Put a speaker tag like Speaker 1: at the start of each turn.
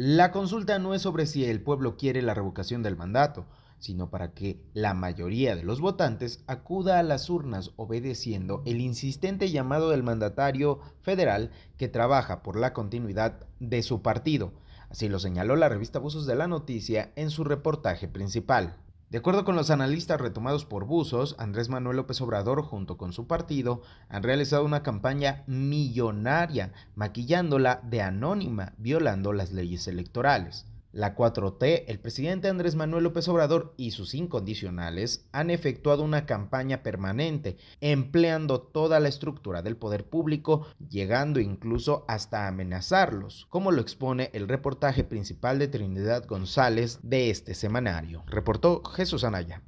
Speaker 1: La consulta no es sobre si el pueblo quiere la revocación del mandato, sino para que la mayoría de los votantes acuda a las urnas obedeciendo el insistente llamado del mandatario federal que trabaja por la continuidad de su partido. Así lo señaló la revista Busos de la Noticia en su reportaje principal. De acuerdo con los analistas retomados por Buzos, Andrés Manuel López Obrador, junto con su partido, han realizado una campaña millonaria, maquillándola de anónima, violando las leyes electorales. La 4T, el presidente Andrés Manuel López Obrador y sus incondicionales han efectuado una campaña permanente, empleando toda la estructura del poder público, llegando incluso hasta amenazarlos, como lo expone el reportaje principal de Trinidad González de este semanario. Reportó Jesús Anaya.